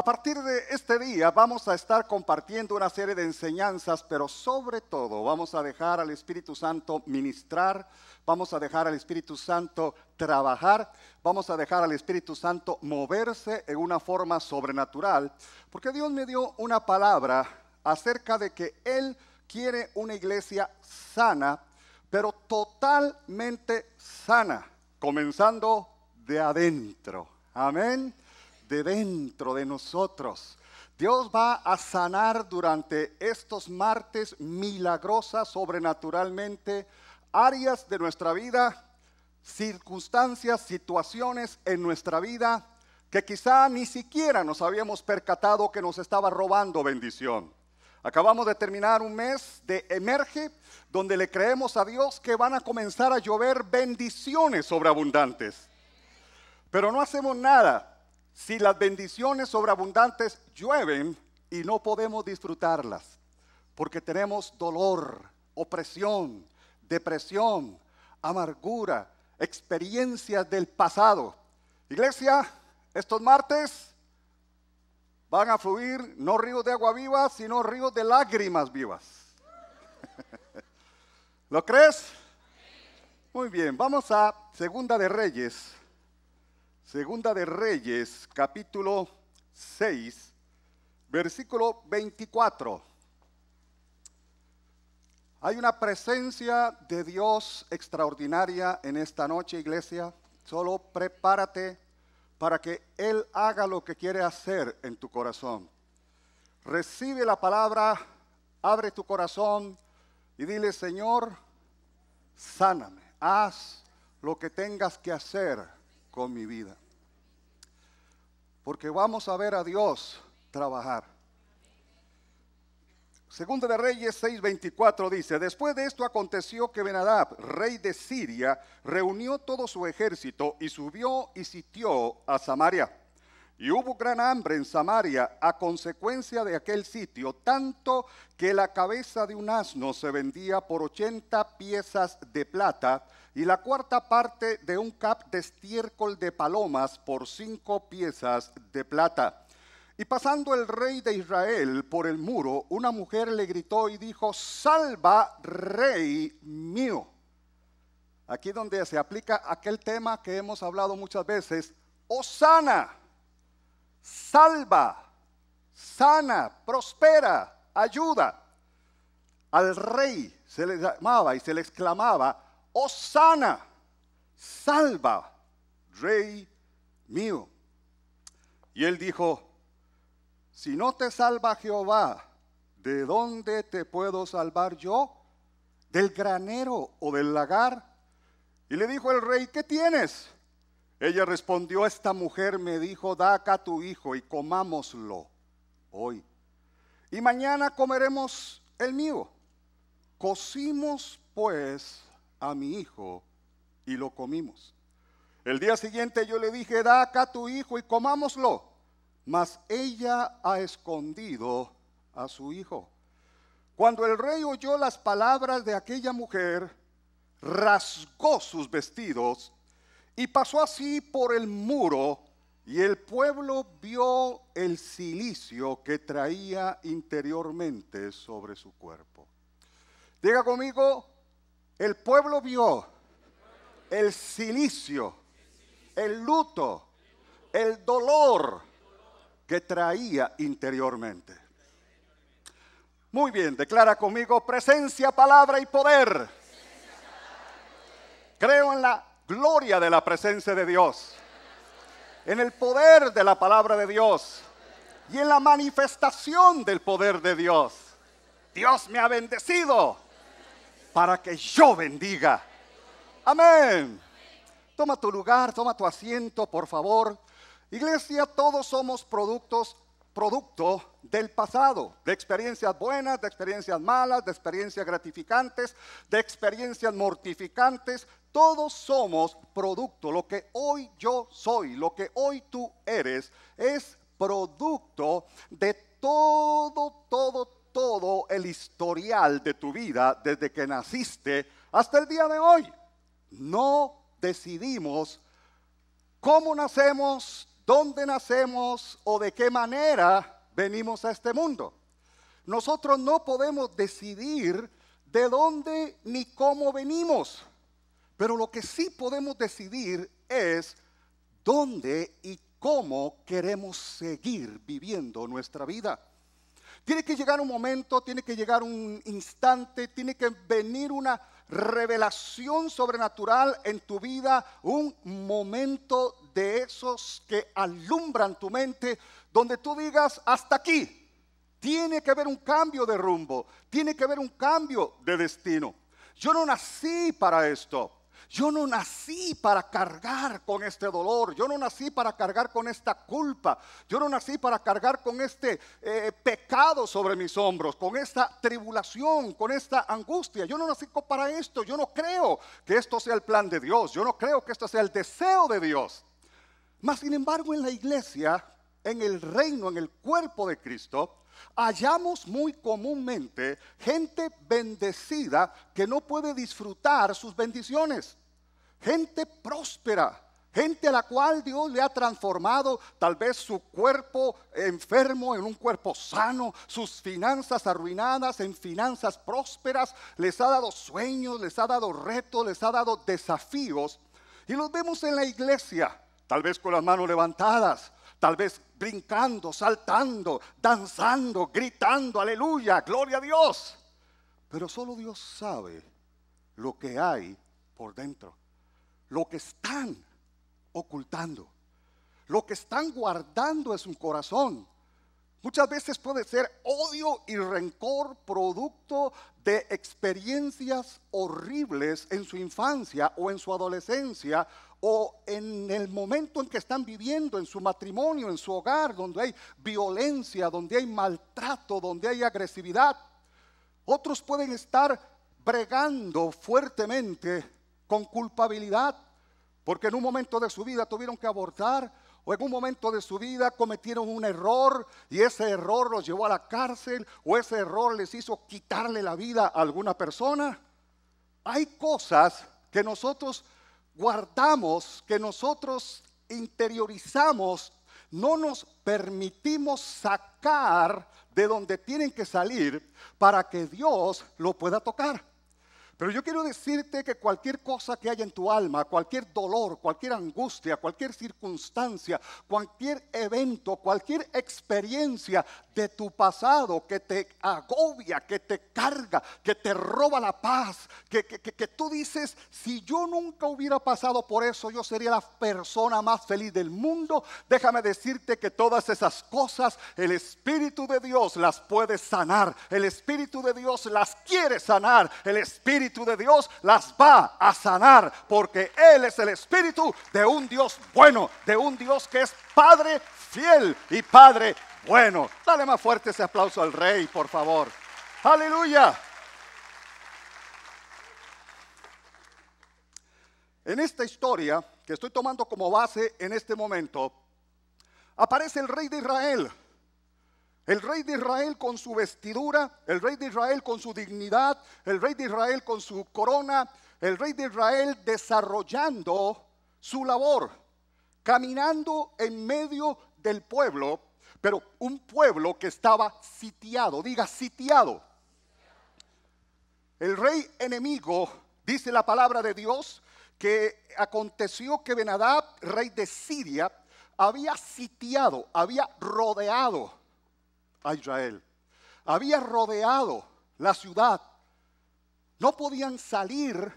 A partir de este día vamos a estar compartiendo una serie de enseñanzas, pero sobre todo vamos a dejar al Espíritu Santo ministrar, vamos a dejar al Espíritu Santo trabajar, vamos a dejar al Espíritu Santo moverse en una forma sobrenatural, porque Dios me dio una palabra acerca de que Él quiere una iglesia sana, pero totalmente sana, comenzando de adentro. Amén de dentro de nosotros. Dios va a sanar durante estos martes milagrosas, sobrenaturalmente, áreas de nuestra vida, circunstancias, situaciones en nuestra vida que quizá ni siquiera nos habíamos percatado que nos estaba robando bendición. Acabamos de terminar un mes de emerge, donde le creemos a Dios que van a comenzar a llover bendiciones sobreabundantes. Pero no hacemos nada si las bendiciones sobreabundantes llueven y no podemos disfrutarlas, porque tenemos dolor, opresión, depresión, amargura, experiencias del pasado. Iglesia, estos martes van a fluir no ríos de agua viva, sino ríos de lágrimas vivas. ¿Lo crees? Muy bien, vamos a Segunda de Reyes Segunda de Reyes, capítulo 6, versículo 24. Hay una presencia de Dios extraordinaria en esta noche, iglesia. Solo prepárate para que Él haga lo que quiere hacer en tu corazón. Recibe la palabra, abre tu corazón y dile, Señor, sáname, haz lo que tengas que hacer con mi vida porque vamos a ver a Dios trabajar. Segunda de Reyes 6:24 dice, después de esto aconteció que Benadab, rey de Siria, reunió todo su ejército y subió y sitió a Samaria. Y hubo gran hambre en Samaria a consecuencia de aquel sitio, tanto que la cabeza de un asno se vendía por 80 piezas de plata y la cuarta parte de un cap de estiércol de palomas por cinco piezas de plata. Y pasando el rey de Israel por el muro, una mujer le gritó y dijo, salva rey mío. Aquí donde se aplica aquel tema que hemos hablado muchas veces, sana! salva, sana, prospera, ayuda. Al rey se le llamaba y se le exclamaba, sana, salva, rey mío. Y él dijo, si no te salva Jehová, ¿de dónde te puedo salvar yo? ¿Del granero o del lagar? Y le dijo el rey, ¿qué tienes? Ella respondió, esta mujer me dijo, da acá tu hijo y comámoslo hoy. Y mañana comeremos el mío. Cocimos pues a mi hijo y lo comimos. El día siguiente yo le dije, da acá tu hijo y comámoslo. Mas ella ha escondido a su hijo. Cuando el rey oyó las palabras de aquella mujer, rasgó sus vestidos y pasó así por el muro y el pueblo vio el cilicio que traía interiormente sobre su cuerpo. Diga conmigo, el pueblo vio el silicio, el luto, el dolor que traía interiormente. Muy bien, declara conmigo presencia, palabra y poder. Creo en la gloria de la presencia de Dios, en el poder de la palabra de Dios y en la manifestación del poder de Dios. Dios me ha bendecido para que yo bendiga. Amén. Toma tu lugar, toma tu asiento, por favor. Iglesia, todos somos productos, producto del pasado, de experiencias buenas, de experiencias malas, de experiencias gratificantes, de experiencias mortificantes. Todos somos producto. Lo que hoy yo soy, lo que hoy tú eres, es producto de todo, todo, todo el historial de tu vida desde que naciste hasta el día de hoy. No decidimos cómo nacemos, dónde nacemos o de qué manera venimos a este mundo. Nosotros no podemos decidir de dónde ni cómo venimos, pero lo que sí podemos decidir es dónde y cómo queremos seguir viviendo nuestra vida. Tiene que llegar un momento, tiene que llegar un instante, tiene que venir una revelación sobrenatural en tu vida, un momento de esos que alumbran tu mente, donde tú digas, hasta aquí. Tiene que haber un cambio de rumbo, tiene que haber un cambio de destino. Yo no nací para esto. Yo no nací para cargar con este dolor, yo no nací para cargar con esta culpa, yo no nací para cargar con este eh, pecado sobre mis hombros, con esta tribulación, con esta angustia. Yo no nací para esto, yo no creo que esto sea el plan de Dios, yo no creo que esto sea el deseo de Dios. Mas, sin embargo, en la iglesia en el reino, en el cuerpo de Cristo, hallamos muy comúnmente gente bendecida que no puede disfrutar sus bendiciones, gente próspera, gente a la cual Dios le ha transformado tal vez su cuerpo enfermo en un cuerpo sano, sus finanzas arruinadas en finanzas prósperas, les ha dado sueños, les ha dado retos, les ha dado desafíos. Y los vemos en la iglesia, tal vez con las manos levantadas, tal vez brincando, saltando, danzando, gritando, aleluya, gloria a Dios. Pero solo Dios sabe lo que hay por dentro, lo que están ocultando, lo que están guardando es un corazón. Muchas veces puede ser odio y rencor producto de experiencias horribles en su infancia o en su adolescencia o en el momento en que están viviendo, en su matrimonio, en su hogar, donde hay violencia, donde hay maltrato, donde hay agresividad. Otros pueden estar bregando fuertemente con culpabilidad, porque en un momento de su vida tuvieron que abortar o en un momento de su vida cometieron un error y ese error los llevó a la cárcel o ese error les hizo quitarle la vida a alguna persona. Hay cosas que nosotros guardamos, que nosotros interiorizamos, no nos permitimos sacar de donde tienen que salir para que Dios lo pueda tocar. Pero yo quiero decirte que cualquier cosa que haya en tu alma, cualquier dolor, cualquier angustia, cualquier circunstancia, cualquier evento, cualquier experiencia, de tu pasado que te agobia, que te carga, que te roba la paz, que, tú dices, si yo nunca hubiera pasado por eso, yo sería la persona más feliz del mundo. Déjame decirte que todas esas cosas, el Espíritu de Dios las puede sanar, el Espíritu de Dios las quiere sanar, el Espíritu de Dios las va a sanar, porque Él es el Espíritu de un Dios bueno, de un Dios que es Padre fiel y Padre bueno, dale más fuerte ese aplauso al rey, por favor. Aleluya. En esta historia que estoy tomando como base en este momento, aparece el rey de Israel. El rey de Israel con su vestidura, el rey de Israel con su dignidad, el rey de Israel con su corona, el rey de Israel desarrollando su labor, caminando en medio del pueblo pero un pueblo que estaba sitiado, diga sitiado. El rey enemigo, dice la palabra de Dios, que aconteció que Benadab, rey de Siria, había sitiado, había rodeado a Israel. Había rodeado la ciudad. No podían salir,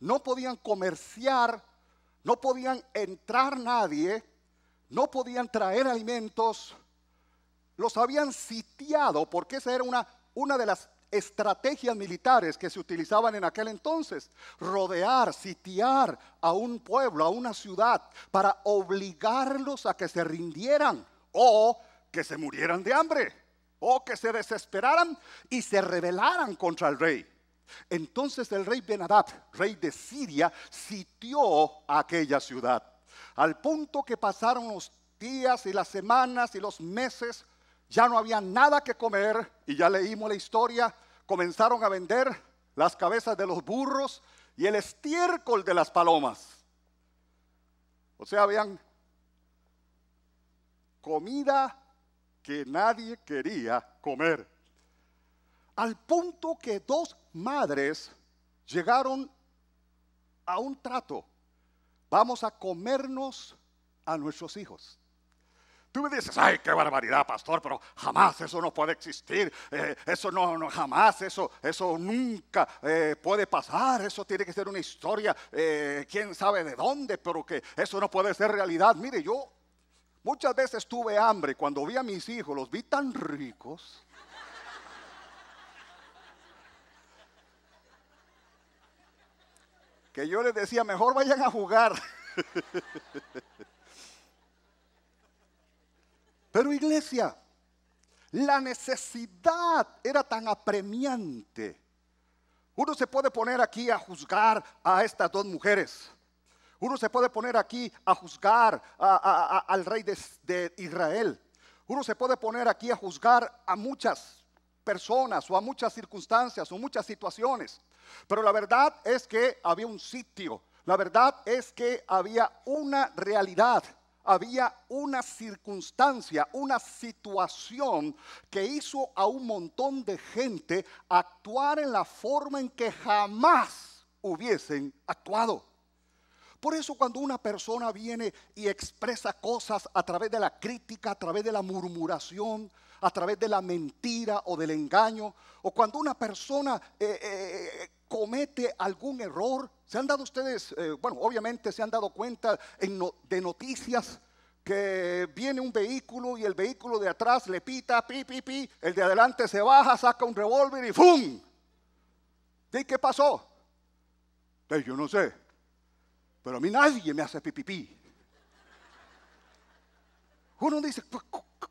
no podían comerciar, no podían entrar nadie no podían traer alimentos, los habían sitiado, porque esa era una, una de las estrategias militares que se utilizaban en aquel entonces. Rodear, sitiar a un pueblo, a una ciudad, para obligarlos a que se rindieran o que se murieran de hambre o que se desesperaran y se rebelaran contra el rey. Entonces el rey Benadab, rey de Siria, sitió aquella ciudad al punto que pasaron los días y las semanas y los meses, ya no había nada que comer y ya leímos la historia, comenzaron a vender las cabezas de los burros y el estiércol de las palomas. O sea, habían comida que nadie quería comer. Al punto que dos madres llegaron a un trato. Vamos a comernos a nuestros hijos. Tú me dices, ay, qué barbaridad, pastor, pero jamás eso no puede existir, eh, eso no, no, jamás, eso, eso nunca eh, puede pasar, eso tiene que ser una historia, eh, quién sabe de dónde, pero que eso no puede ser realidad. Mire, yo muchas veces tuve hambre, cuando vi a mis hijos, los vi tan ricos, que yo les decía, mejor vayan a jugar. Pero iglesia, la necesidad era tan apremiante. Uno se puede poner aquí a juzgar a estas dos mujeres. Uno se puede poner aquí a juzgar al rey de, de Israel. Uno se puede poner aquí a juzgar a muchas personas o a muchas circunstancias o muchas situaciones. Pero la verdad es que había un sitio, la verdad es que había una realidad, había una circunstancia, una situación que hizo a un montón de gente actuar en la forma en que jamás hubiesen actuado. Por eso cuando una persona viene y expresa cosas a través de la crítica, a través de la murmuración, a través de la mentira o del engaño, o cuando una persona eh, eh, eh, comete algún error. ¿Se han dado ustedes, bueno, obviamente se han dado cuenta de noticias que viene un vehículo y el vehículo de atrás le pita, pi, el de adelante se baja, saca un revólver y ¡fum! ¿de qué pasó? yo no sé, pero a mí nadie me hace pipipi. Uno dice,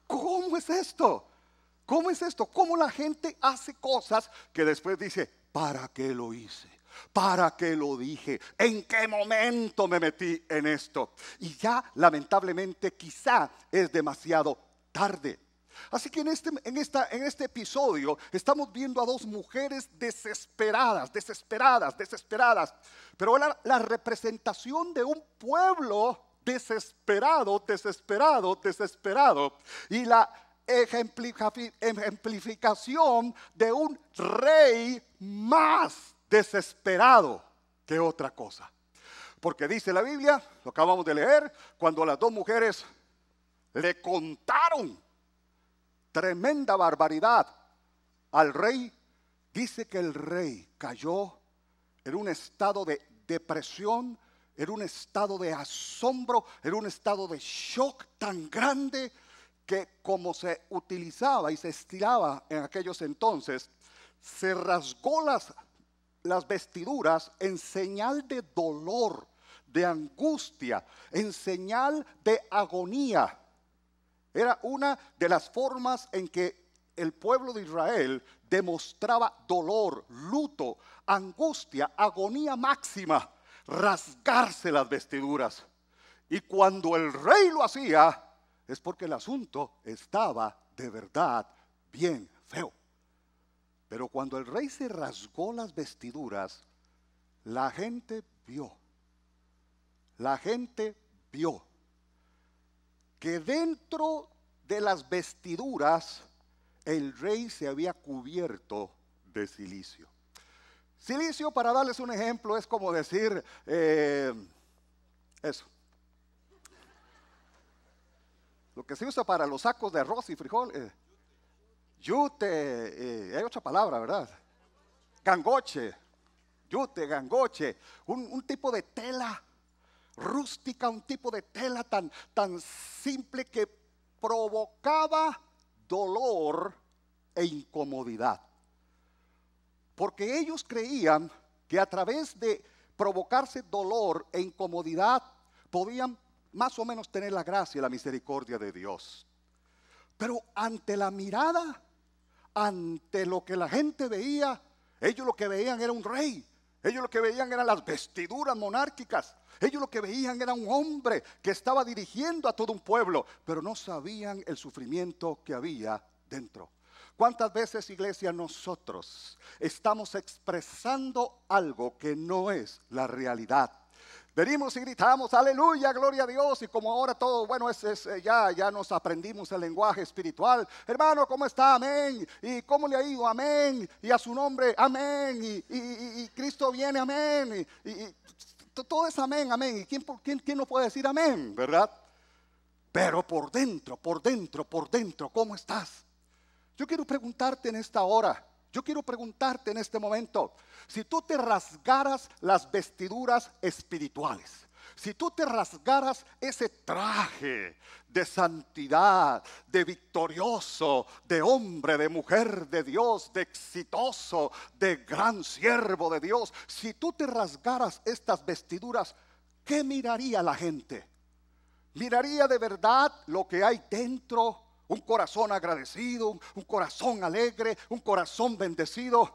¿cómo es esto? ¿Cómo es esto? ¿Cómo la gente hace cosas que después dice, ¿para qué lo hice? ¿Para qué lo dije? ¿En qué momento me metí en esto? Y ya lamentablemente quizá es demasiado tarde. Así que en este, en, esta, en este episodio estamos viendo a dos mujeres desesperadas, desesperadas, desesperadas. Pero la, la representación de un pueblo desesperado, desesperado, desesperado. Y la ejemplificación de un rey más desesperado que otra cosa. Porque dice la Biblia, lo acabamos de leer, cuando las dos mujeres le contaron tremenda barbaridad al rey, dice que el rey cayó en un estado de depresión era un estado de asombro, era un estado de shock tan grande que como se utilizaba y se estiraba en aquellos entonces, se rasgó las, las vestiduras en señal de dolor, de angustia, en señal de agonía. Era una de las formas en que el pueblo de Israel demostraba dolor, luto, angustia, agonía máxima rasgarse las vestiduras. Y cuando el rey lo hacía, es porque el asunto estaba de verdad bien feo. Pero cuando el rey se rasgó las vestiduras, la gente vio, la gente vio que dentro de las vestiduras el rey se había cubierto de silicio. Silicio, para darles un ejemplo, es como decir eh, eso. Lo que se usa para los sacos de arroz y frijol. Eh, yute, eh, hay otra palabra, ¿verdad? Gangoche. Yute, gangoche. Un, un, tipo de tela rústica, un tipo de tela tan, tan simple que provocaba dolor e incomodidad porque ellos creían que a través de provocarse dolor e incomodidad podían más o menos tener la gracia y la misericordia de Dios. Pero ante la mirada, ante lo que la gente veía, ellos lo que veían era un rey, ellos lo que veían eran las vestiduras monárquicas. Ellos lo que veían era un hombre que estaba dirigiendo a todo un pueblo, pero no sabían el sufrimiento que había dentro. ¿Cuántas veces, iglesia, nosotros estamos expresando algo que no es la realidad? Venimos y gritamos, aleluya, gloria a Dios. Y como ahora todo, bueno, es, eh, ya, ya nos aprendimos el lenguaje espiritual. Hermano, ¿cómo está? Amén. ¿Y cómo le ha ido? Amén. Y a su nombre, amén. Y, Cristo viene, amén. Y, todo es amén, amén. ¿Y quién, quién, quién no puede decir amén? ¿Verdad? Pero por dentro, por dentro, por dentro, ¿cómo estás? Yo quiero preguntarte en esta hora, yo quiero preguntarte en este momento, si tú te rasgaras las vestiduras espirituales, si tú te rasgaras ese traje de santidad, de victorioso, de hombre, de mujer de Dios, de exitoso, de gran siervo de Dios, si tú te rasgaras estas vestiduras, ¿qué miraría la gente? ¿Miraría de verdad lo que hay dentro un corazón agradecido, un corazón alegre, un corazón bendecido,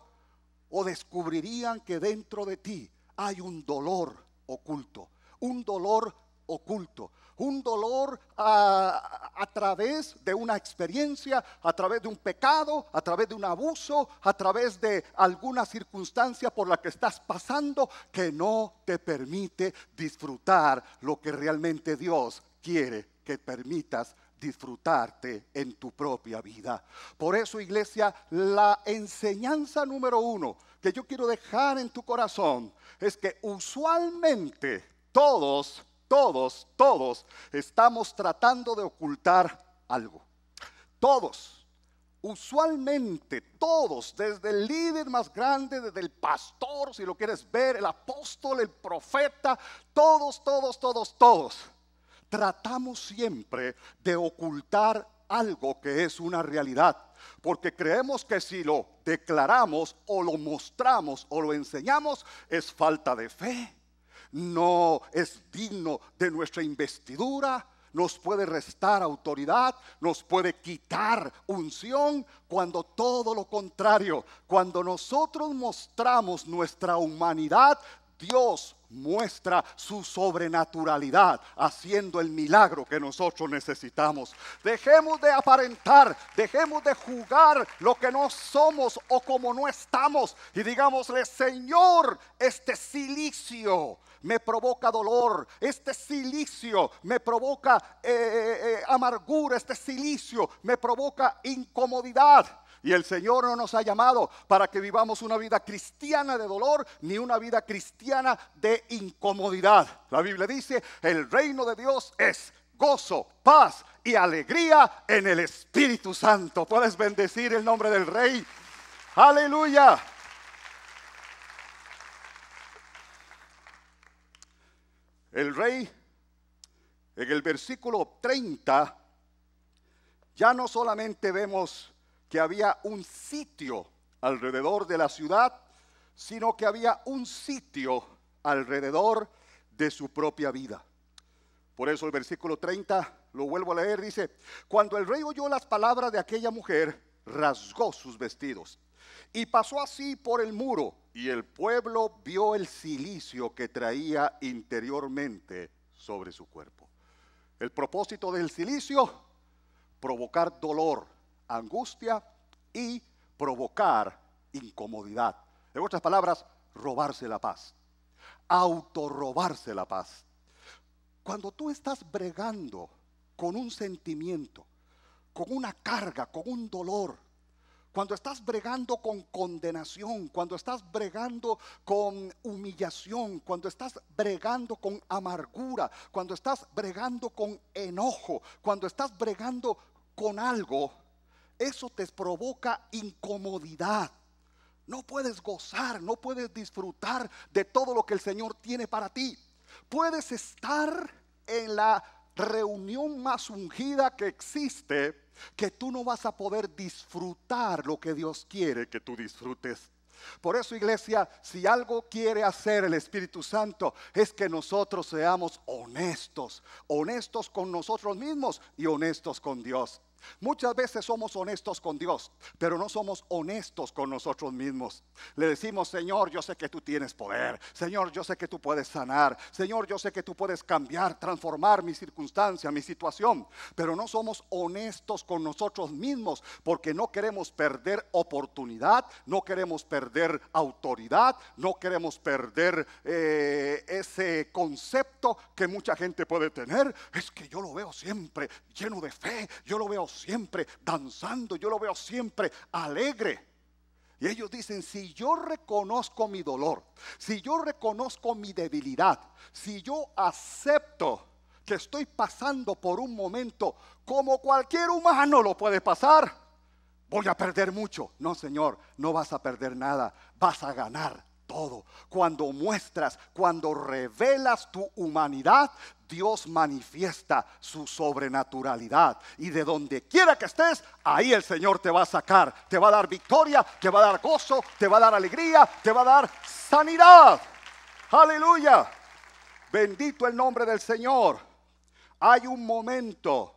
o descubrirían que dentro de ti hay un dolor oculto, un dolor oculto, un dolor a, través de una experiencia, a través de un pecado, a través de un abuso, a través de alguna circunstancia por la que estás pasando que no te permite disfrutar lo que realmente Dios quiere que permitas disfrutarte en tu propia vida. Por eso, iglesia, la enseñanza número uno que yo quiero dejar en tu corazón es que usualmente todos, todos, todos estamos tratando de ocultar algo. Todos. Usualmente todos, desde el líder más grande, desde el pastor, si lo quieres ver, el apóstol, el profeta, todos, todos, todos, todos tratamos siempre de ocultar algo que es una realidad, porque creemos que si lo declaramos o lo mostramos o lo enseñamos es falta de fe, no es digno de nuestra investidura, nos puede restar autoridad, nos puede quitar unción, cuando todo lo contrario, cuando nosotros mostramos nuestra humanidad, Dios muestra su sobrenaturalidad haciendo el milagro que nosotros necesitamos. Dejemos de aparentar, dejemos de jugar lo que no somos o como no estamos y digámosle, Señor, este silicio me provoca dolor, este silicio me provoca eh, eh, eh, amargura, este silicio me provoca incomodidad. Y el Señor no nos ha llamado para que vivamos una vida cristiana de dolor ni una vida cristiana de incomodidad. La Biblia dice, el reino de Dios es gozo, paz y alegría en el Espíritu Santo. Puedes bendecir el nombre del Rey. Aleluya. El rey, en el versículo 30, ya no solamente vemos que había un sitio alrededor de la ciudad, sino que había un sitio alrededor de su propia vida. Por eso el versículo 30, lo vuelvo a leer, dice, cuando el rey oyó las palabras de aquella mujer, rasgó sus vestidos y pasó así por el muro y el pueblo vio el cilicio que traía interiormente sobre su cuerpo. El propósito del cilicio, provocar dolor angustia y provocar incomodidad. En otras palabras, robarse la paz, autorrobarse la paz. Cuando tú estás bregando con un sentimiento, con una carga, con un dolor, cuando estás bregando con condenación, cuando estás bregando con humillación, cuando estás bregando con amargura, cuando estás bregando con enojo, cuando estás bregando con algo, eso te provoca incomodidad. No puedes gozar, no puedes disfrutar de todo lo que el Señor tiene para ti. Puedes estar en la reunión más ungida que existe, que tú no vas a poder disfrutar lo que Dios quiere que tú disfrutes. Por eso, iglesia, si algo quiere hacer el Espíritu Santo es que nosotros seamos honestos, honestos con nosotros mismos y honestos con Dios. Muchas veces somos honestos con Dios, pero no somos honestos con nosotros mismos. Le decimos, Señor, yo sé que tú tienes poder. Señor, yo sé que tú puedes sanar. Señor, yo sé que tú puedes cambiar, transformar mi circunstancia, mi situación. Pero no somos honestos con nosotros mismos porque no queremos perder oportunidad, no queremos perder autoridad, no queremos perder eh, ese concepto que mucha gente puede tener. Es que yo lo veo siempre lleno de fe, yo lo veo siempre danzando, yo lo veo siempre alegre. Y ellos dicen, si yo reconozco mi dolor, si yo reconozco mi debilidad, si yo acepto que estoy pasando por un momento como cualquier humano lo puede pasar, voy a perder mucho. No, Señor, no vas a perder nada, vas a ganar todo. Cuando muestras, cuando revelas tu humanidad, Dios manifiesta su sobrenaturalidad. Y de donde quiera que estés, ahí el Señor te va a sacar. Te va a dar victoria, te va a dar gozo, te va a dar alegría, te va a dar sanidad. Aleluya. Bendito el nombre del Señor. Hay un momento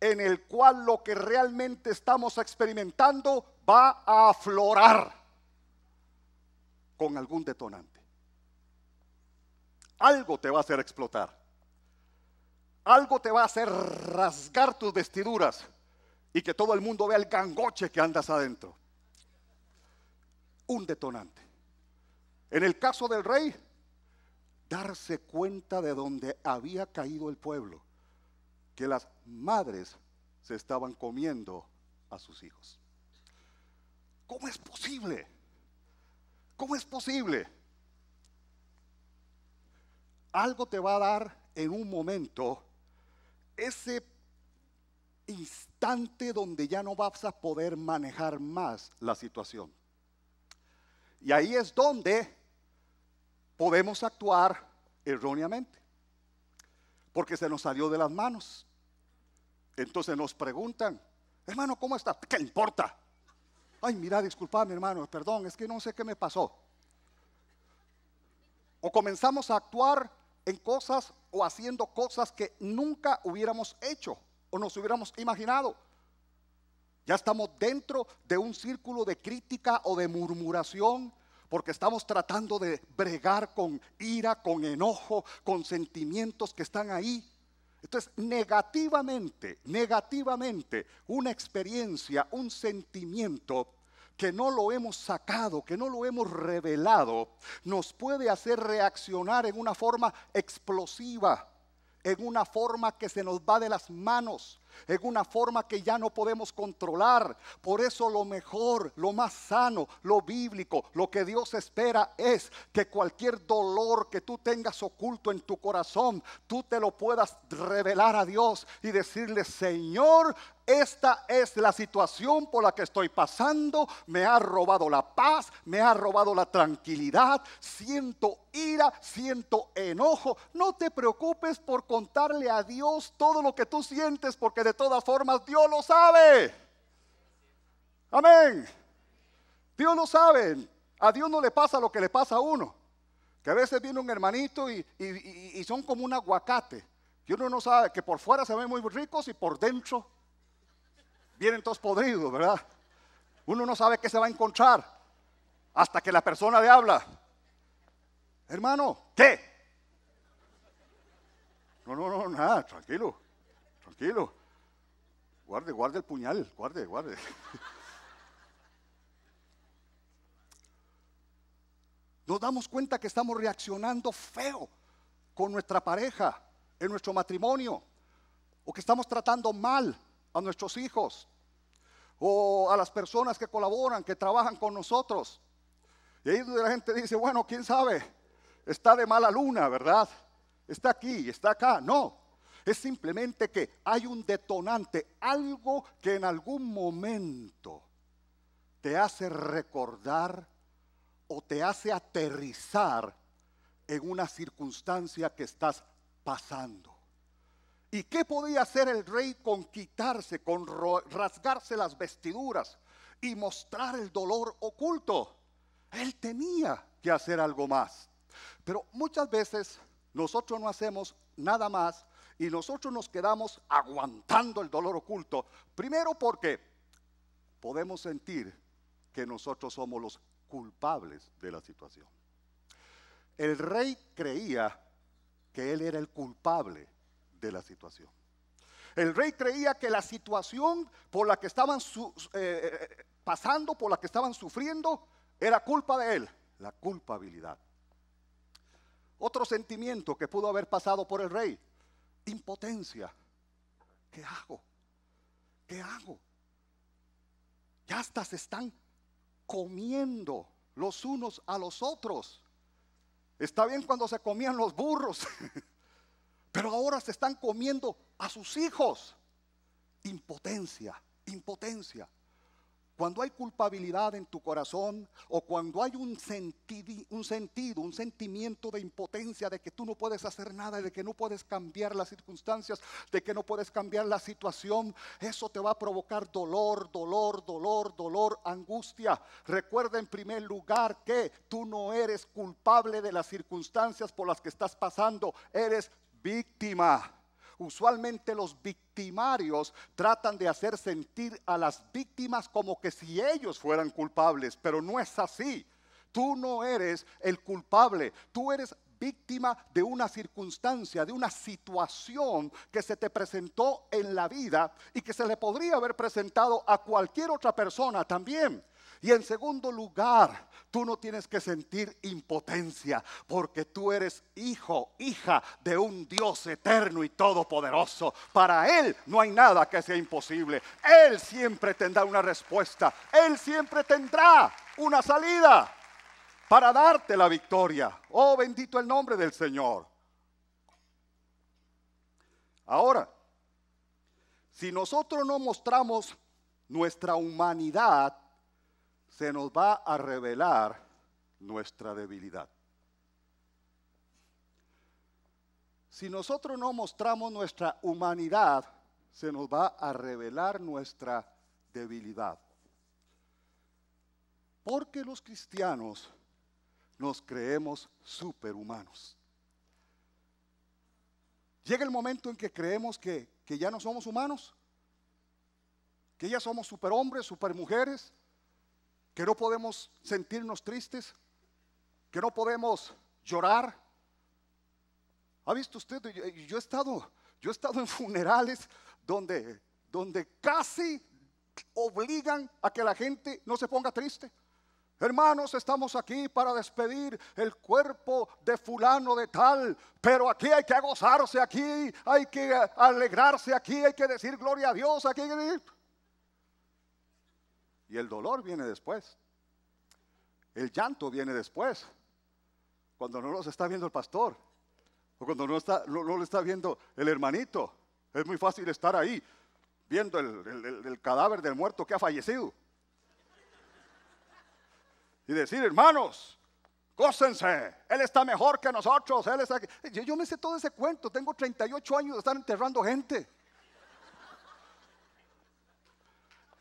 en el cual lo que realmente estamos experimentando va a aflorar con algún detonante. Algo te va a hacer explotar. Algo te va a hacer rasgar tus vestiduras y que todo el mundo vea el gangoche que andas adentro. Un detonante. En el caso del rey, darse cuenta de donde había caído el pueblo, que las madres se estaban comiendo a sus hijos. ¿Cómo es posible? ¿Cómo es posible? Algo te va a dar en un momento ese instante donde ya no vas a poder manejar más la situación. Y ahí es donde podemos actuar erróneamente, porque se nos salió de las manos. Entonces nos preguntan, hermano, ¿cómo está? ¿Qué importa? ay, mira, disculpame hermano, perdón, es que no sé qué me pasó. O comenzamos a actuar en cosas o haciendo cosas que nunca hubiéramos hecho o nos hubiéramos imaginado. Ya estamos dentro de un círculo de crítica o de murmuración porque estamos tratando de bregar con ira, con enojo, con sentimientos que están ahí. Entonces, negativamente, negativamente, una experiencia, un sentimiento que no lo hemos sacado, que no lo hemos revelado, nos puede hacer reaccionar en una forma explosiva, en una forma que se nos va de las manos, en una forma que ya no podemos controlar. Por eso lo mejor, lo más sano, lo bíblico, lo que Dios espera es que cualquier dolor que tú tengas oculto en tu corazón, tú te lo puedas revelar a Dios y decirle, Señor, esta es la situación por la que estoy pasando. Me ha robado la paz, me ha robado la tranquilidad. Siento ira, siento enojo. No te preocupes por contarle a Dios todo lo que tú sientes porque de todas formas Dios lo sabe. Amén. Dios lo sabe. A Dios no le pasa lo que le pasa a uno. Que a veces viene un hermanito y, son como un aguacate. Que uno no sabe que por fuera se ven muy ricos y por dentro vienen todos podridos, ¿verdad? Uno no sabe qué se va a encontrar hasta que la persona le habla. Hermano, ¿qué? No, no, no, nada, tranquilo, tranquilo. Guarde, guarde el puñal, guarde, guarde. Nos damos cuenta que estamos reaccionando feo con nuestra pareja, en nuestro matrimonio, o que estamos tratando mal a nuestros hijos, o a las personas que colaboran, que trabajan con nosotros. Y ahí la gente dice, bueno, quién sabe, está de mala luna, ¿verdad? Está aquí, está acá. No, es simplemente que hay un detonante, algo que en algún momento te hace recordar o te hace aterrizar en una circunstancia que estás pasando. ¿Y qué podía hacer el rey con quitarse, con rasgarse las vestiduras y mostrar el dolor oculto? Él tenía que hacer algo más. Pero muchas veces nosotros no hacemos nada más y nosotros nos quedamos aguantando el dolor oculto. Primero porque podemos sentir que nosotros somos los culpables de la situación. El rey creía que él era el culpable de la situación. El rey creía que la situación por la que estaban eh, eh, eh, pasando, por la que estaban sufriendo, era culpa de él, la culpabilidad. Otro sentimiento que pudo haber pasado por el rey impotencia. ¿Qué hago? ¿Qué hago? Ya hasta se están comiendo los unos a los otros. Está bien cuando se comían los burros, pero ahora se están comiendo a sus hijos. Impotencia, impotencia cuando hay culpabilidad en tu corazón o cuando hay un, sentido, un sentido, un sentimiento de impotencia, de que tú no puedes hacer nada, de que no puedes cambiar las circunstancias, de que no puedes cambiar la situación, eso te va a provocar dolor, dolor, dolor, dolor, angustia. Recuerda en primer lugar que tú no eres culpable de las circunstancias por las que estás pasando, eres víctima usualmente los victimarios tratan de hacer sentir a las víctimas como que si ellos fueran culpables, pero no es así. Tú no eres el culpable, tú eres víctima de una circunstancia, de una situación que se te presentó en la vida y que se le podría haber presentado a cualquier otra persona también. Y en segundo lugar, tú no tienes que sentir impotencia porque tú eres hijo, hija de un Dios eterno y todopoderoso. Para Él no hay nada que sea imposible. Él siempre tendrá una respuesta. Él siempre tendrá una salida para darte la victoria. Oh, bendito el nombre del Señor. Ahora, si nosotros no mostramos nuestra humanidad, se nos va a revelar nuestra debilidad. Si nosotros no mostramos nuestra humanidad, se nos va a revelar nuestra debilidad. Porque los cristianos nos creemos superhumanos. Llega el momento en que creemos que, ya no somos humanos, que ya somos superhombres, supermujeres, que no podemos sentirnos tristes, que no podemos llorar. ¿Ha visto usted? Yo, he estado, yo he estado en funerales donde, donde casi obligan a que la gente no se ponga triste. Hermanos, estamos aquí para despedir el cuerpo de fulano de tal, pero aquí hay que gozarse, aquí hay que alegrarse, aquí hay que decir gloria a Dios, aquí hay que decir... Y el dolor viene después. El llanto viene después. Cuando no los está viendo el pastor. O cuando no, está, no, lo está viendo el hermanito. Es muy fácil estar ahí viendo el, cadáver del muerto que ha fallecido. Y decir, hermanos, Gócense, Él está mejor que nosotros. yo, me sé todo ese cuento. Tengo 38 años de estar enterrando gente.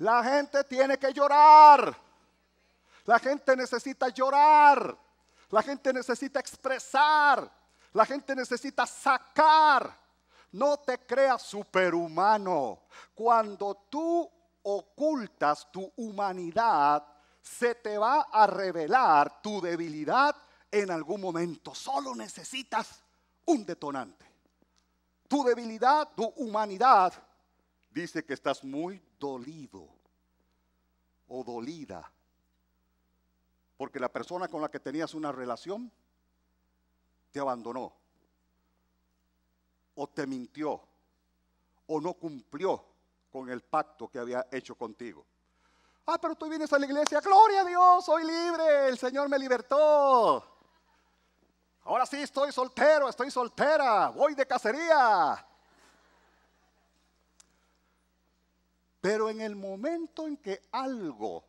La gente tiene que llorar. La gente necesita llorar. La gente necesita expresar. La gente necesita sacar. No te creas superhumano. Cuando tú ocultas tu humanidad, se te va a revelar tu debilidad en algún momento. Solo necesitas un detonante. Tu debilidad, tu humanidad, dice que estás muy dolido o dolida porque la persona con la que tenías una relación te abandonó o te mintió o no cumplió con el pacto que había hecho contigo. Ah, pero tú vienes a la iglesia, gloria a Dios, soy libre, el Señor me libertó. Ahora sí estoy soltero, estoy soltera, voy de cacería. Pero en el momento en que algo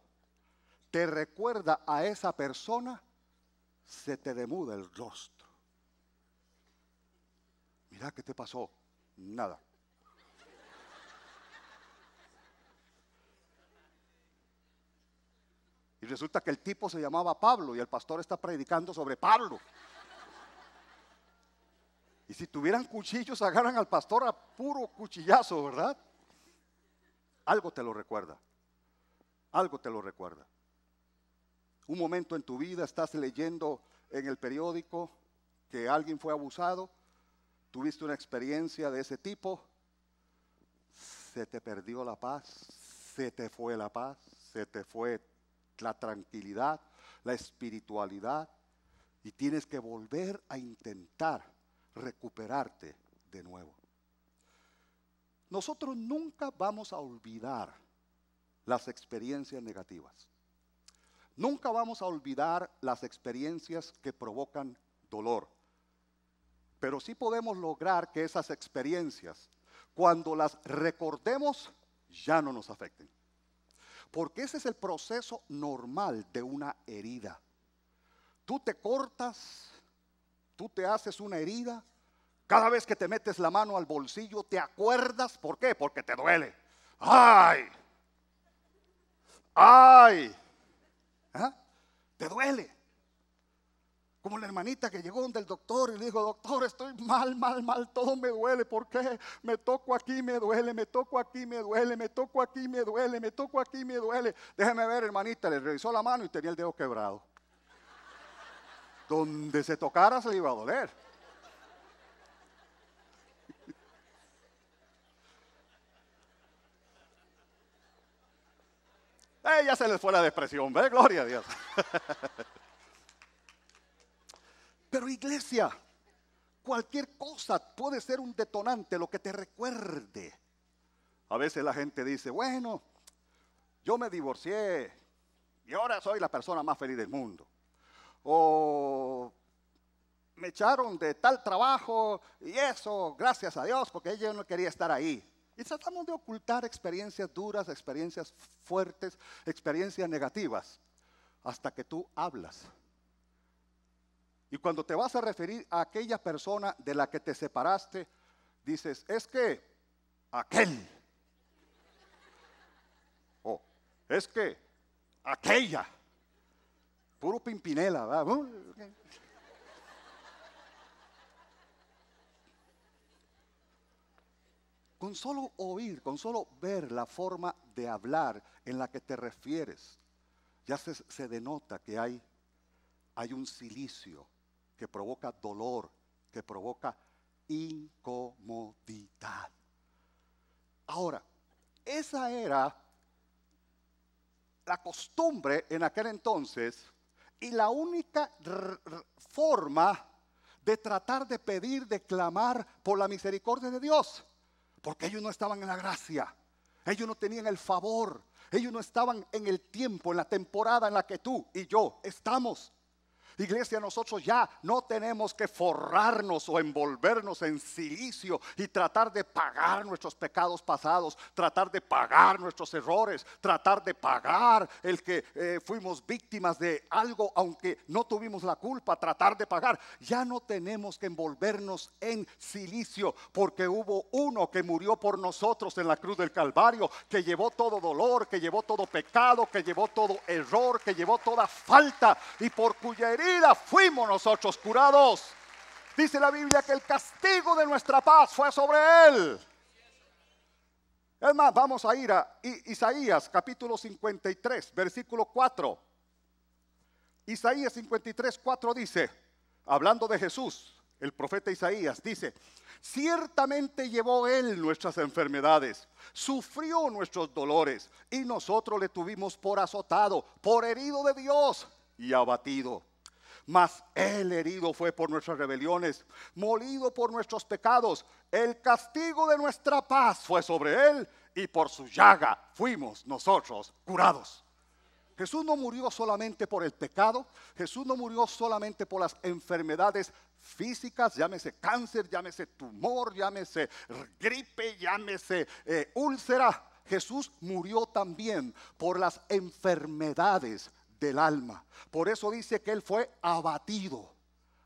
te recuerda a esa persona, se te demuda el rostro. Mira qué te pasó. Nada. Y resulta que el tipo se llamaba Pablo y el pastor está predicando sobre Pablo. Y si tuvieran cuchillos, agarran al pastor a puro cuchillazo, ¿verdad? Algo te lo recuerda. Algo te lo recuerda. Un momento en tu vida estás leyendo en el periódico que alguien fue abusado, tuviste una experiencia de ese tipo, se te perdió la paz, se te fue la paz, se te fue la tranquilidad, la espiritualidad, y tienes que volver a intentar recuperarte de nuevo. Nosotros nunca vamos a olvidar las experiencias negativas. Nunca vamos a olvidar las experiencias que provocan dolor. Pero sí podemos lograr que esas experiencias, cuando las recordemos, ya no nos afecten. Porque ese es el proceso normal de una herida. Tú te cortas, tú te haces una herida cada vez que te metes la mano al bolsillo, te acuerdas. ¿Por qué? Porque te duele. ¡Ay! ¡Ay! ¿Ah? Te duele. Como la hermanita que llegó donde el doctor y le dijo, doctor, estoy mal, mal, mal, todo me duele. ¿Por qué? Me toco aquí, me duele, me toco aquí, me duele, me toco aquí, me duele, me toco aquí, me duele. Déjeme ver, hermanita, le revisó la mano y tenía el dedo quebrado. Donde se tocara se le iba a doler. Ella eh, ya se les fue la depresión, ve, gloria a Dios. Pero iglesia, cualquier cosa puede ser un detonante, lo que te recuerde. A veces la gente dice, bueno, yo me divorcié y ahora soy la persona más feliz del mundo. O me echaron de tal trabajo y eso, gracias a Dios, porque yo no quería estar ahí. Y tratamos de ocultar experiencias duras, experiencias fuertes, experiencias negativas, hasta que tú hablas. Y cuando te vas a referir a aquella persona de la que te separaste, dices, es que aquel. O es que aquella. Puro pimpinela, ¿verdad? Con solo oír, con solo ver la forma de hablar en la que te refieres, ya se, denota que hay, hay un silicio que provoca dolor, que provoca incomodidad. Ahora, esa era la costumbre en aquel entonces y la única forma de tratar de pedir, de clamar por la misericordia de Dios porque ellos no estaban en la gracia, ellos no tenían el favor, ellos no estaban en el tiempo, en la temporada en la que tú y yo estamos. Iglesia, nosotros ya no tenemos que forrarnos o envolvernos en silicio y tratar de pagar nuestros pecados pasados, tratar de pagar nuestros errores, tratar de pagar el que eh, fuimos víctimas de algo aunque no tuvimos la culpa, tratar de pagar. Ya no tenemos que envolvernos en silicio porque hubo uno que murió por nosotros en la cruz del Calvario, que llevó todo dolor, que llevó todo pecado, que llevó todo error, que llevó toda falta y por cuya herida fuimos nosotros curados. Dice la Biblia que el castigo de nuestra paz fue sobre él. Es vamos a ir a Isaías capítulo 53, versículo 4. Isaías 53, 4 dice, hablando de Jesús, el profeta Isaías dice, ciertamente llevó él nuestras enfermedades, sufrió nuestros dolores y nosotros le tuvimos por azotado, por herido de Dios y abatido mas Él herido fue por nuestras rebeliones, molido por nuestros pecados. El castigo de nuestra paz fue sobre Él y por su llaga fuimos nosotros curados. Jesús no murió solamente por el pecado, Jesús no murió solamente por las enfermedades físicas, llámese cáncer, llámese tumor, llámese gripe, llámese eh, úlcera. Jesús murió también por las enfermedades del alma. Por eso dice que él fue abatido,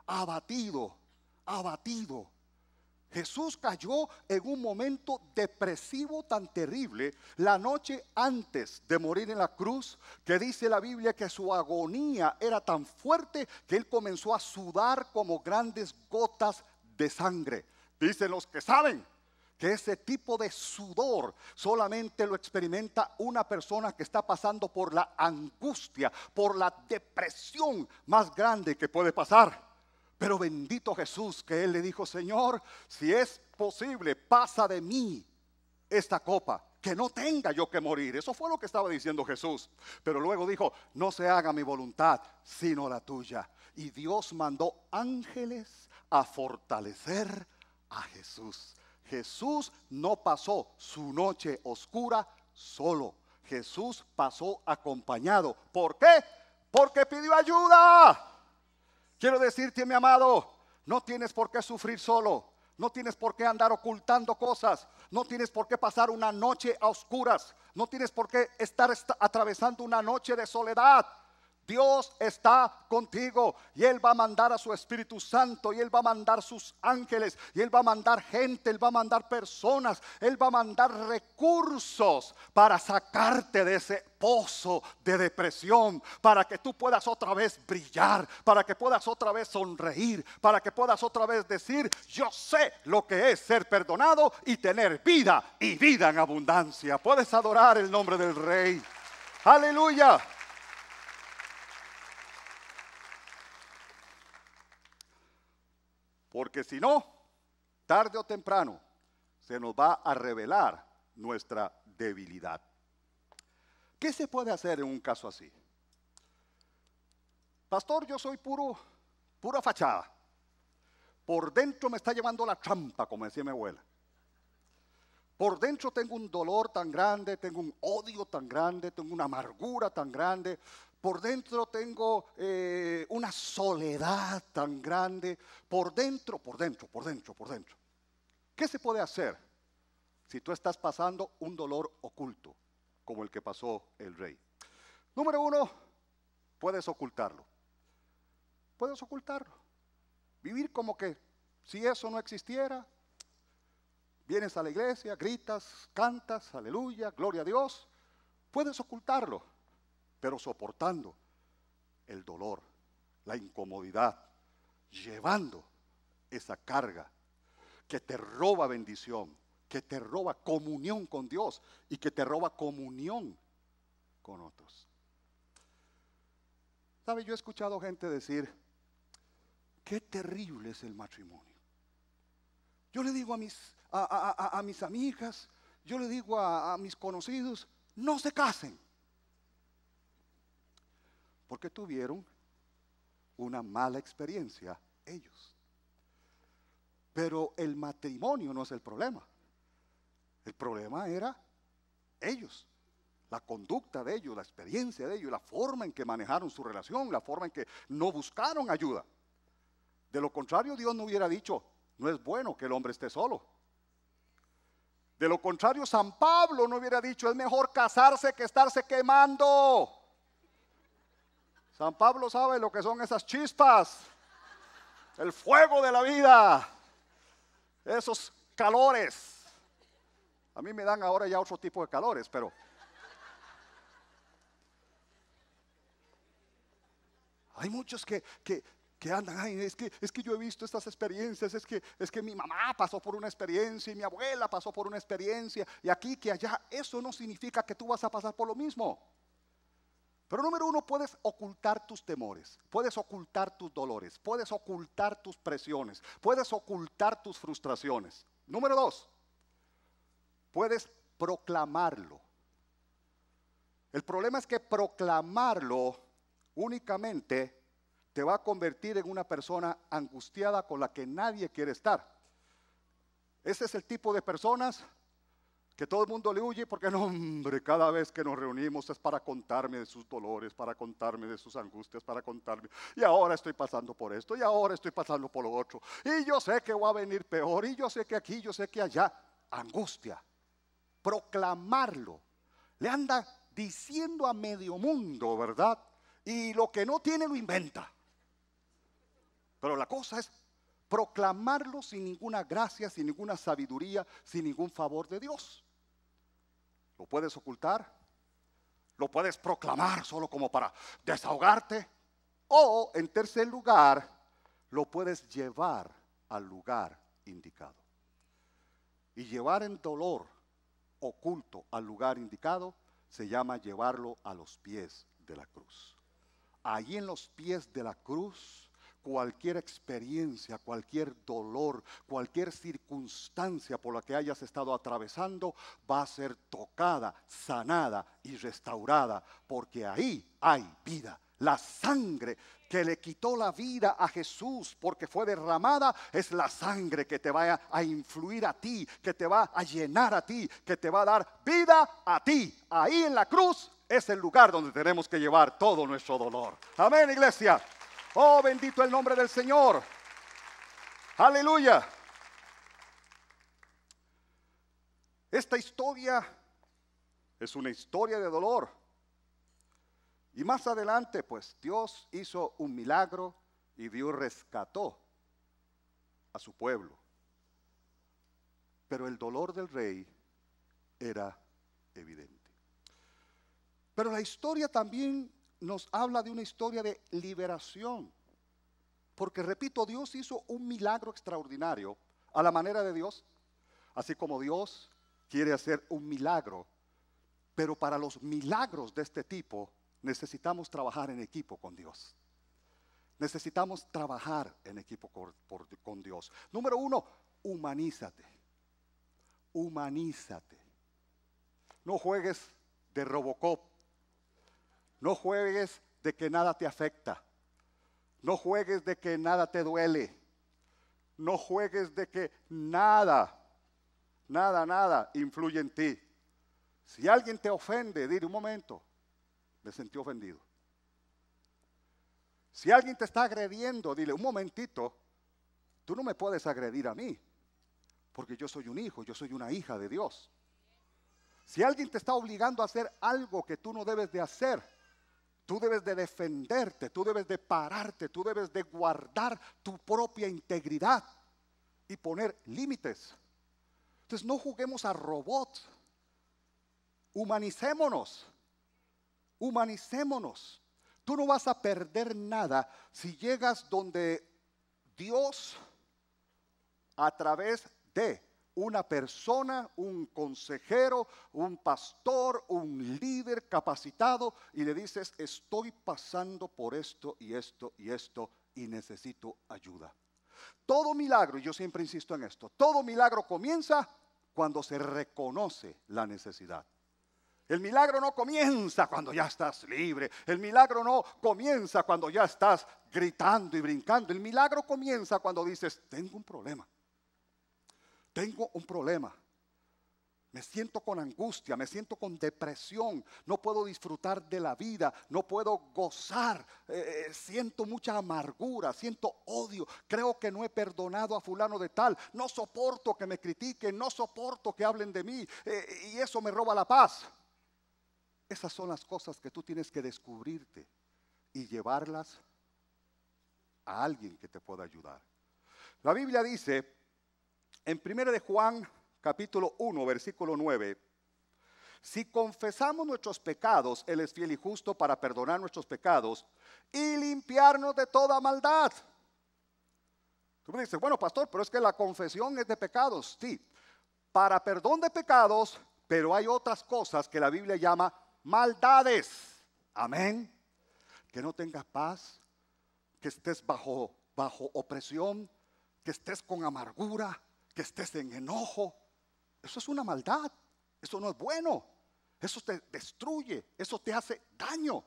abatido, abatido. Jesús cayó en un momento depresivo tan terrible la noche antes de morir en la cruz, que dice la Biblia que su agonía era tan fuerte que él comenzó a sudar como grandes gotas de sangre. Dicen los que saben, que ese tipo de sudor solamente lo experimenta una persona que está pasando por la angustia, por la depresión más grande que puede pasar. Pero bendito Jesús que él le dijo, Señor, si es posible, pasa de mí esta copa, que no tenga yo que morir. Eso fue lo que estaba diciendo Jesús. Pero luego dijo, no se haga mi voluntad, sino la tuya. Y Dios mandó ángeles a fortalecer a Jesús Jesús no pasó su noche oscura solo. Jesús pasó acompañado. ¿Por qué? Porque pidió ayuda. Quiero decirte, mi amado, no tienes por qué sufrir solo. No tienes por qué andar ocultando cosas. No tienes por qué pasar una noche a oscuras. No tienes por qué estar atravesando una noche de soledad. Dios está contigo y Él va a mandar a su Espíritu Santo y Él va a mandar sus ángeles y Él va a mandar gente, Él va a mandar personas, Él va a mandar recursos para sacarte de ese pozo de depresión, para que tú puedas otra vez brillar, para que puedas otra vez sonreír, para que puedas otra vez decir, yo sé lo que es ser perdonado y tener vida y vida en abundancia. Puedes adorar el nombre del Rey. Aleluya. Porque si no, tarde o temprano, se nos va a revelar nuestra debilidad. ¿Qué se puede hacer en un caso así? Pastor, yo soy puro, pura fachada. Por dentro me está llevando la trampa, como decía mi abuela. Por dentro tengo un dolor tan grande, tengo un odio tan grande, tengo una amargura tan grande, por dentro tengo eh, una soledad tan grande, por dentro, por dentro, por dentro, por dentro. ¿Qué se puede hacer si tú estás pasando un dolor oculto, como el que pasó el rey? Número uno, puedes ocultarlo. Puedes ocultarlo. Vivir como que si eso no existiera, vienes a la iglesia, gritas, cantas, aleluya, gloria a Dios, puedes ocultarlo pero soportando el dolor, la incomodidad, llevando esa carga que te roba bendición, que te roba comunión con Dios y que te roba comunión con otros. ¿Sabe? Yo he escuchado gente decir, qué terrible es el matrimonio. Yo le digo a mis, a mis amigas, yo le digo a mis conocidos, no se casen porque tuvieron una mala experiencia ellos. Pero el matrimonio no es el problema. El problema era ellos, la conducta de ellos, la experiencia de ellos, la forma en que manejaron su relación, la forma en que no buscaron ayuda. De lo contrario, Dios no hubiera dicho, no es bueno que el hombre esté solo. De lo contrario, San Pablo no hubiera dicho, es mejor casarse que estarse quemando. San Pablo sabe lo que son esas chispas, el fuego de la vida, esos calores. A mí me dan ahora ya otro tipo de calores, pero... Hay muchos que, andan, Ay, es, que, es que yo he visto estas experiencias, es que, es que mi mamá pasó por una experiencia y mi abuela pasó por una experiencia, y aquí que allá, eso no significa que tú vas a pasar por lo mismo. Pero número uno, puedes ocultar tus temores, puedes ocultar tus dolores, puedes ocultar tus presiones, puedes ocultar tus frustraciones. Número dos, puedes proclamarlo. El problema es que proclamarlo únicamente te va a convertir en una persona angustiada con la que nadie quiere estar. Ese es el tipo de personas que todo el mundo le huye porque no, hombre, cada vez que nos reunimos es para contarme de sus dolores, para contarme de sus angustias, para contarme, y ahora estoy pasando por esto, y ahora estoy pasando por lo otro, y yo sé que va a venir peor, y yo sé que aquí, yo sé que allá, angustia, proclamarlo, le anda diciendo a medio mundo, ¿verdad? Y lo que no tiene lo inventa. Pero la cosa es proclamarlo sin ninguna gracia, sin ninguna sabiduría, sin ningún favor de Dios. Lo puedes ocultar, lo puedes proclamar solo como para desahogarte, o en tercer lugar, lo puedes llevar al lugar indicado. Y llevar el dolor oculto al lugar indicado se llama llevarlo a los pies de la cruz. Allí en los pies de la cruz cualquier experiencia, cualquier dolor, cualquier circunstancia por la que hayas estado atravesando va a ser tocada, sanada y restaurada, porque ahí hay vida. La sangre que le quitó la vida a Jesús porque fue derramada es la sangre que te va a influir a ti, que te va a llenar a ti, que te va a dar vida a ti. Ahí en la cruz es el lugar donde tenemos que llevar todo nuestro dolor. Amén, iglesia. Oh, bendito el nombre del Señor. Aleluya. Esta historia es una historia de dolor. Y más adelante, pues Dios hizo un milagro y Dios rescató a su pueblo. Pero el dolor del rey era evidente. Pero la historia también nos habla de una historia de liberación. Porque, repito, Dios hizo un milagro extraordinario a la manera de Dios. Así como Dios quiere hacer un milagro. Pero para los milagros de este tipo necesitamos trabajar en equipo con Dios. Necesitamos trabajar en equipo con, Dios. Número uno, humanízate. Humanízate. No juegues de Robocop no juegues de que nada te afecta. No juegues de que nada te duele. No juegues de que nada, nada, nada influye en ti. Si alguien te ofende, dile un momento, me sentí ofendido. Si alguien te está agrediendo, dile un momentito, tú no me puedes agredir a mí, porque yo soy un hijo, yo soy una hija de Dios. Si alguien te está obligando a hacer algo que tú no debes de hacer, Tú debes de defenderte, tú debes de pararte, tú debes de guardar tu propia integridad y poner límites. Entonces no juguemos a robots, humanicémonos, humanicémonos. Tú no vas a perder nada si llegas donde Dios, a través de una persona, un consejero, un pastor, un líder capacitado y le dices, estoy pasando por esto y esto y esto y necesito ayuda. Todo milagro, y yo siempre insisto en esto, todo milagro comienza cuando se reconoce la necesidad. El milagro no comienza cuando ya estás libre. El milagro no comienza cuando ya estás gritando y brincando. El milagro comienza cuando dices, tengo un problema tengo un problema. Me siento con angustia, me siento con depresión, no puedo disfrutar de la vida, no puedo gozar, eh, eh, siento mucha amargura, siento odio, creo que no he perdonado a fulano de tal, no soporto que me critiquen, no soporto que hablen de mí eh, y eso me roba la paz. Esas son las cosas que tú tienes que descubrirte y llevarlas a alguien que te pueda ayudar. La Biblia dice en 1 de Juan capítulo 1, versículo 9, si confesamos nuestros pecados, Él es fiel y justo para perdonar nuestros pecados y limpiarnos de toda maldad. Tú me dices, bueno, pastor, pero es que la confesión es de pecados. Sí, para perdón de pecados, pero hay otras cosas que la Biblia llama maldades. Amén. Que no tengas paz, que estés bajo, bajo opresión, que estés con amargura, que estés en enojo. Eso es una maldad. Eso no es bueno. Eso te destruye. Eso te hace daño.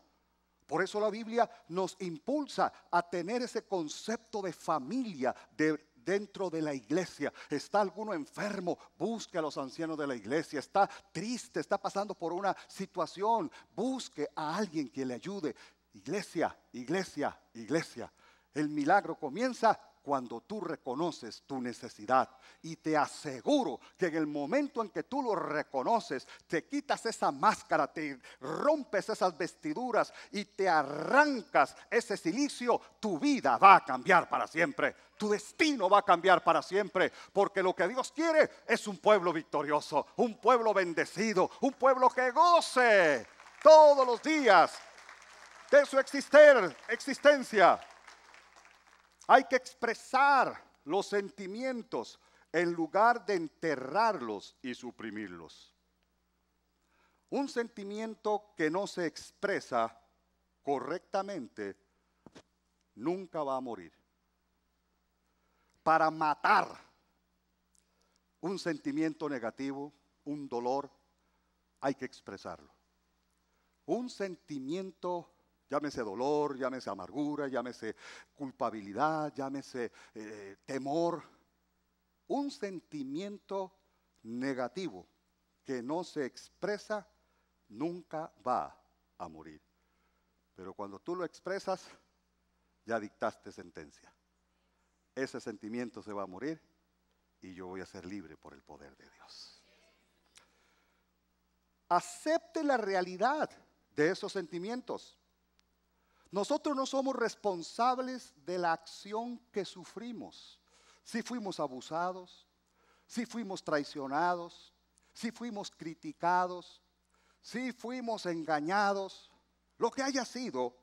Por eso la Biblia nos impulsa a tener ese concepto de familia de, dentro de la iglesia. Está alguno enfermo, busque a los ancianos de la iglesia. Está triste, está pasando por una situación, busque a alguien que le ayude. Iglesia, iglesia, iglesia. El milagro comienza cuando tú reconoces tu necesidad. Y te aseguro que en el momento en que tú lo reconoces, te quitas esa máscara, te rompes esas vestiduras y te arrancas ese silicio, tu vida va a cambiar para siempre. Tu destino va a cambiar para siempre, porque lo que Dios quiere es un pueblo victorioso, un pueblo bendecido, un pueblo que goce todos los días de su existir existencia. Hay que expresar los sentimientos en lugar de enterrarlos y suprimirlos. Un sentimiento que no se expresa correctamente nunca va a morir. Para matar un sentimiento negativo, un dolor, hay que expresarlo. Un sentimiento Llámese dolor, llámese amargura, llámese culpabilidad, llámese eh, temor. Un sentimiento negativo que no se expresa nunca va a morir. Pero cuando tú lo expresas, ya dictaste sentencia. Ese sentimiento se va a morir y yo voy a ser libre por el poder de Dios. Acepte la realidad de esos sentimientos. Nosotros no somos responsables de la acción que sufrimos. Si fuimos abusados, si fuimos traicionados, si fuimos criticados, si fuimos engañados, lo que haya sido,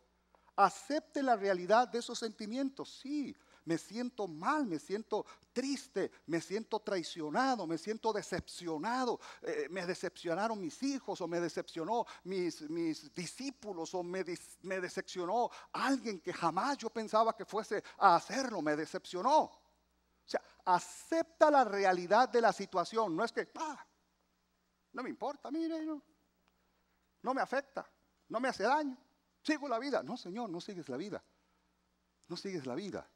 acepte la realidad de esos sentimientos. Sí, me siento mal, me siento triste, me siento traicionado, me siento decepcionado, eh, me decepcionaron mis hijos o me decepcionó mis, mis discípulos o me, me decepcionó alguien que jamás yo pensaba que fuese a hacerlo, me decepcionó. O sea, acepta la realidad de la situación, no es que, pa, ah, no me importa, mire, no me afecta, no me hace daño, sigo la vida. No, Señor, no sigues la vida, no sigues la vida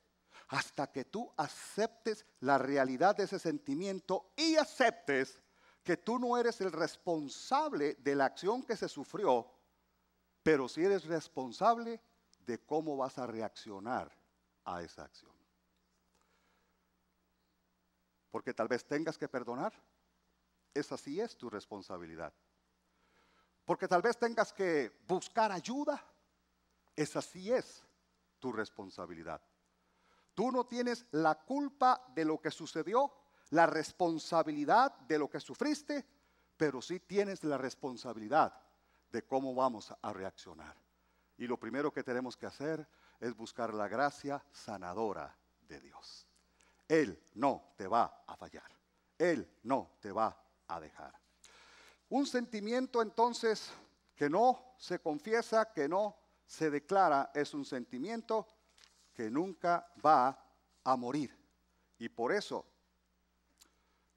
hasta que tú aceptes la realidad de ese sentimiento y aceptes que tú no eres el responsable de la acción que se sufrió, pero sí eres responsable de cómo vas a reaccionar a esa acción. Porque tal vez tengas que perdonar, esa sí es tu responsabilidad. Porque tal vez tengas que buscar ayuda, esa sí es tu responsabilidad. Tú no tienes la culpa de lo que sucedió, la responsabilidad de lo que sufriste, pero sí tienes la responsabilidad de cómo vamos a reaccionar. Y lo primero que tenemos que hacer es buscar la gracia sanadora de Dios. Él no te va a fallar. Él no te va a dejar. Un sentimiento entonces que no se confiesa, que no se declara, es un sentimiento que nunca va a morir. Y por eso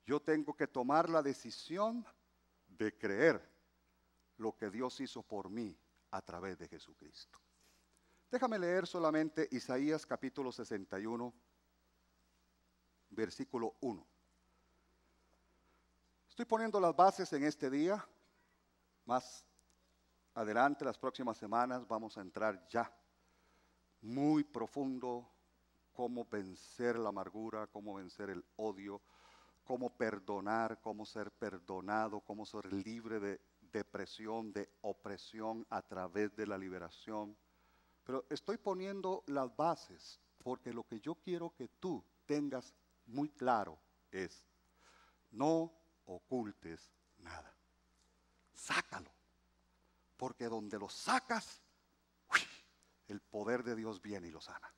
yo tengo que tomar la decisión de creer lo que Dios hizo por mí a través de Jesucristo. Déjame leer solamente Isaías capítulo 61, versículo 1. Estoy poniendo las bases en este día, más adelante, las próximas semanas, vamos a entrar ya muy profundo cómo vencer la amargura, cómo vencer el odio, cómo perdonar, cómo ser perdonado, cómo ser libre de depresión, de opresión a través de la liberación. Pero estoy poniendo las bases porque lo que yo quiero que tú tengas muy claro es, no ocultes nada, sácalo, porque donde lo sacas el poder de Dios viene y lo sana.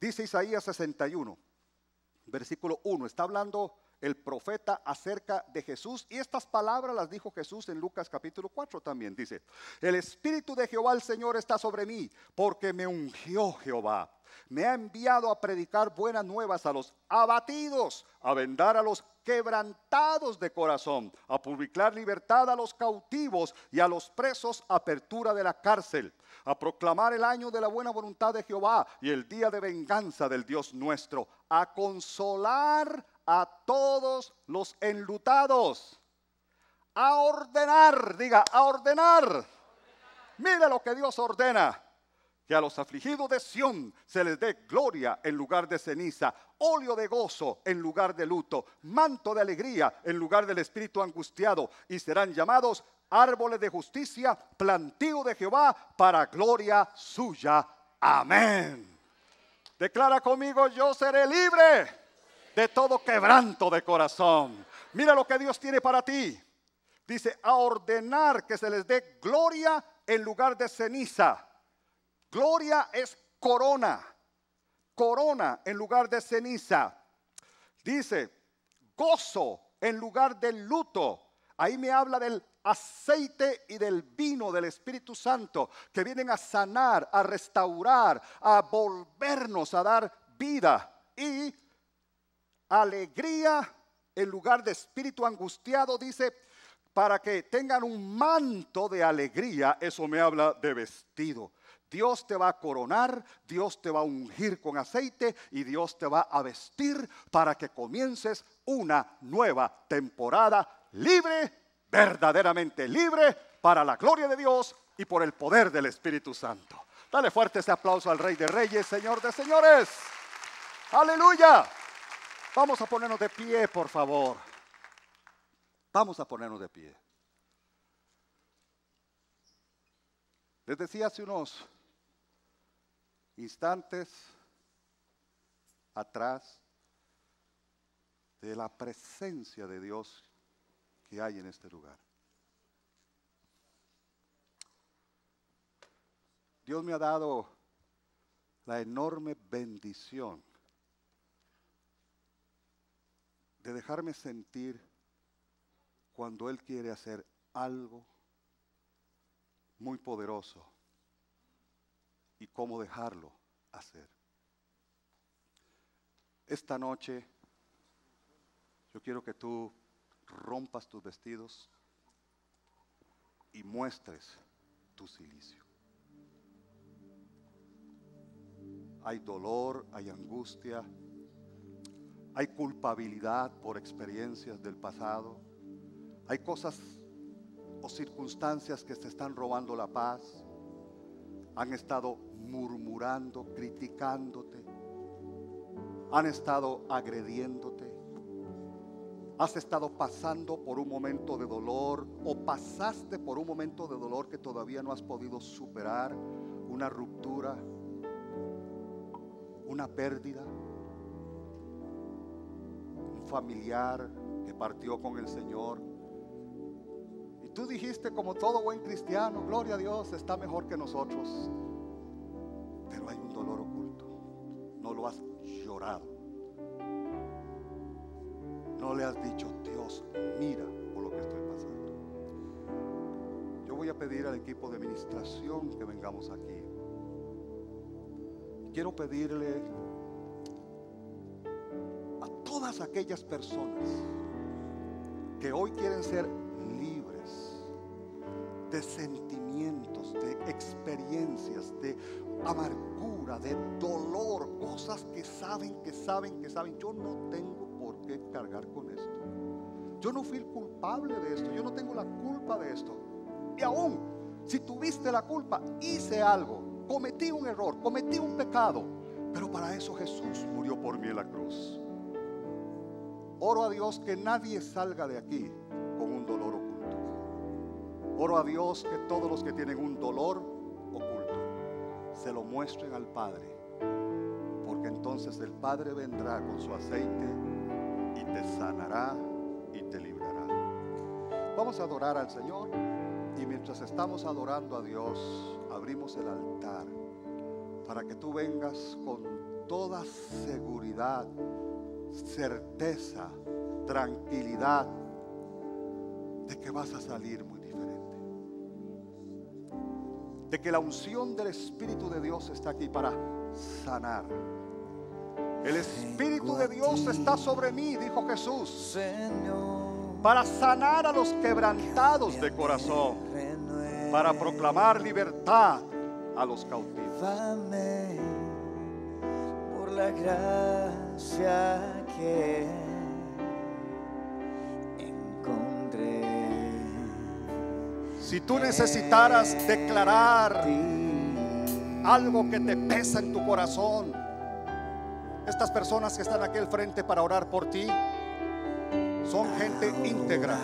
Dice Isaías 61, versículo 1, está hablando el profeta acerca de Jesús y estas palabras las dijo Jesús en Lucas capítulo 4 también. Dice, el Espíritu de Jehová el Señor está sobre mí porque me ungió Jehová. Me ha enviado a predicar buenas nuevas a los abatidos, a vendar a los quebrantados de corazón, a publicar libertad a los cautivos y a los presos apertura de la cárcel a proclamar el año de la buena voluntad de Jehová y el día de venganza del Dios nuestro, a consolar a todos los enlutados, a ordenar, diga, a ordenar. Mire lo que Dios ordena que a los afligidos de Sión se les dé gloria en lugar de ceniza, óleo de gozo en lugar de luto, manto de alegría en lugar del espíritu angustiado, y serán llamados árboles de justicia, plantío de Jehová para gloria suya. Amén. Declara conmigo, yo seré libre de todo quebranto de corazón. Mira lo que Dios tiene para ti. Dice, a ordenar que se les dé gloria en lugar de ceniza Gloria es corona, corona en lugar de ceniza. Dice, gozo en lugar del luto. Ahí me habla del aceite y del vino del Espíritu Santo que vienen a sanar, a restaurar, a volvernos a dar vida y alegría en lugar de espíritu angustiado, dice, para que tengan un manto de alegría, eso me habla de vestido. Dios te va a coronar, Dios te va a ungir con aceite y Dios te va a vestir para que comiences una nueva temporada libre, verdaderamente libre, para la gloria de Dios y por el poder del Espíritu Santo. Dale fuerte ese aplauso al Rey de Reyes, Señor de Señores. Aleluya. Vamos a ponernos de pie, por favor. Vamos a ponernos de pie. Les decía hace unos instantes atrás de la presencia de Dios que hay en este lugar. Dios me ha dado la enorme bendición de dejarme sentir cuando Él quiere hacer algo muy poderoso y cómo dejarlo hacer. Esta noche yo quiero que tú rompas tus vestidos y muestres tu silicio. Hay dolor, hay angustia, hay culpabilidad por experiencias del pasado, hay cosas o circunstancias que se están robando la paz, han estado murmurando, criticándote. Han estado agrediéndote. Has estado pasando por un momento de dolor o pasaste por un momento de dolor que todavía no has podido superar. Una ruptura, una pérdida, un familiar que partió con el Señor, y tú dijiste como todo buen cristiano, gloria a Dios, está mejor que nosotros. Pero hay un dolor oculto. No lo has llorado. No le has dicho, Dios, mira por lo que estoy pasando. Yo voy a pedir al equipo de administración que vengamos aquí. Quiero pedirle a todas aquellas personas que hoy quieren ser libres de sentir experiencias de amargura, de dolor, cosas que saben, que saben, que saben. Yo no tengo por qué cargar con esto. Yo no fui culpable de esto, yo no tengo la culpa de esto. Y aún, si tuviste la culpa, hice algo, cometí un error, cometí un pecado. Pero para eso Jesús murió por mí en la cruz. Oro a Dios que nadie salga de aquí con un dolor oculto. Oro a Dios que todos los que tienen un dolor se lo muestren al Padre, porque entonces el Padre vendrá con su aceite y te sanará y te librará. Vamos a adorar al Señor y mientras estamos adorando a Dios, abrimos el altar para que tú vengas con toda seguridad, certeza, tranquilidad de que vas a salir de que la unción del Espíritu de Dios está aquí para sanar. El Espíritu de Dios está sobre mí, dijo Jesús, para sanar a los quebrantados de corazón, para proclamar libertad a los cautivos. por la gracia que Si tú necesitaras declarar algo que te pesa en tu corazón, estas personas que están aquí al frente para orar por ti son gente íntegra